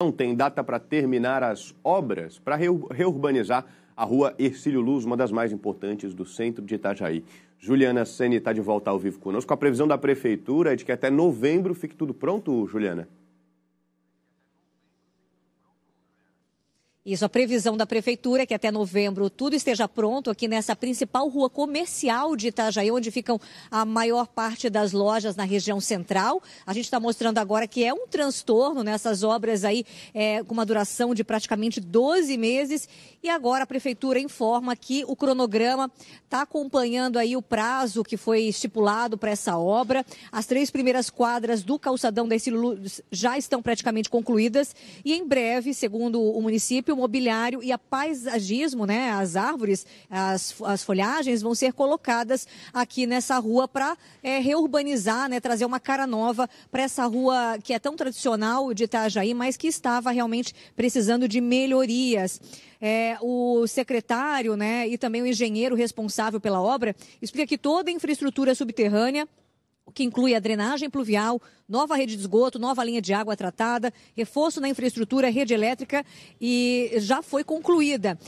Não tem data para terminar as obras para reurbanizar a rua Ercílio Luz, uma das mais importantes do centro de Itajaí. Juliana Sene está de volta ao vivo conosco. A previsão da prefeitura é de que até novembro fique tudo pronto, Juliana. Isso, a previsão da prefeitura é que até novembro tudo esteja pronto aqui nessa principal rua comercial de Itajaí, onde ficam a maior parte das lojas na região central. A gente está mostrando agora que é um transtorno nessas obras aí, é, com uma duração de praticamente 12 meses. E agora a prefeitura informa que o cronograma está acompanhando aí o prazo que foi estipulado para essa obra. As três primeiras quadras do calçadão da Estilo já estão praticamente concluídas e em breve, segundo o município, mobiliário e a paisagismo, né? As árvores, as, as folhagens vão ser colocadas aqui nessa rua para é, reurbanizar, né? Trazer uma cara nova para essa rua que é tão tradicional de Itajaí, mas que estava realmente precisando de melhorias. É, o secretário né, e também o engenheiro responsável pela obra explica que toda a infraestrutura subterrânea que inclui a drenagem pluvial, nova rede de esgoto, nova linha de água tratada, reforço na infraestrutura, rede elétrica e já foi concluída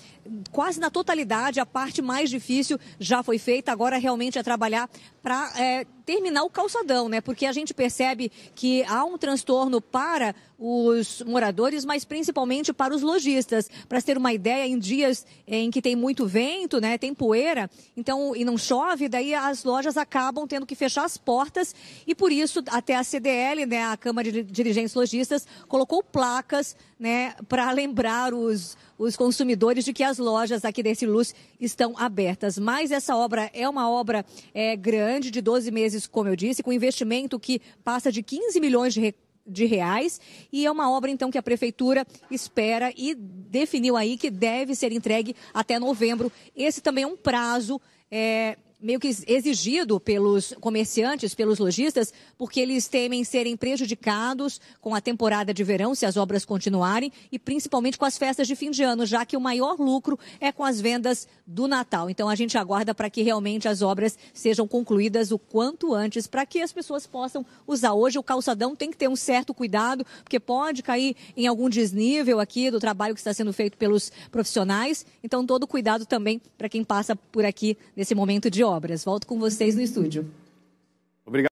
quase na totalidade, a parte mais difícil já foi feita, agora realmente é trabalhar para é, terminar o calçadão, né? Porque a gente percebe que há um transtorno para os moradores, mas principalmente para os lojistas. Para ter uma ideia, em dias em que tem muito vento, né, tem poeira, então e não chove, daí as lojas acabam tendo que fechar as portas e por isso até a CDL, né, a Câmara de Dirigentes Lojistas, colocou placas, né, para lembrar os, os consumidores de que as lojas aqui desse Luz estão abertas. Mas essa obra é uma obra é, grande, de 12 meses, como eu disse, com investimento que passa de 15 milhões de de reais e é uma obra então que a prefeitura espera e definiu aí que deve ser entregue até novembro. Esse também é um prazo é, meio que exigido pelos comerciantes, pelos lojistas, porque eles temem serem prejudicados com a temporada de verão, se as obras continuarem, e principalmente com as festas de fim de ano, já que o maior lucro é com as vendas do Natal. Então a gente aguarda para que realmente as obras sejam concluídas o quanto antes, para que as pessoas possam usar. Hoje o calçadão tem que ter um certo cuidado, porque pode cair em algum desnível aqui do trabalho que está sendo feito pelos profissionais. Então todo cuidado também para quem passa por aqui nesse momento de obras. Volto com vocês no estúdio.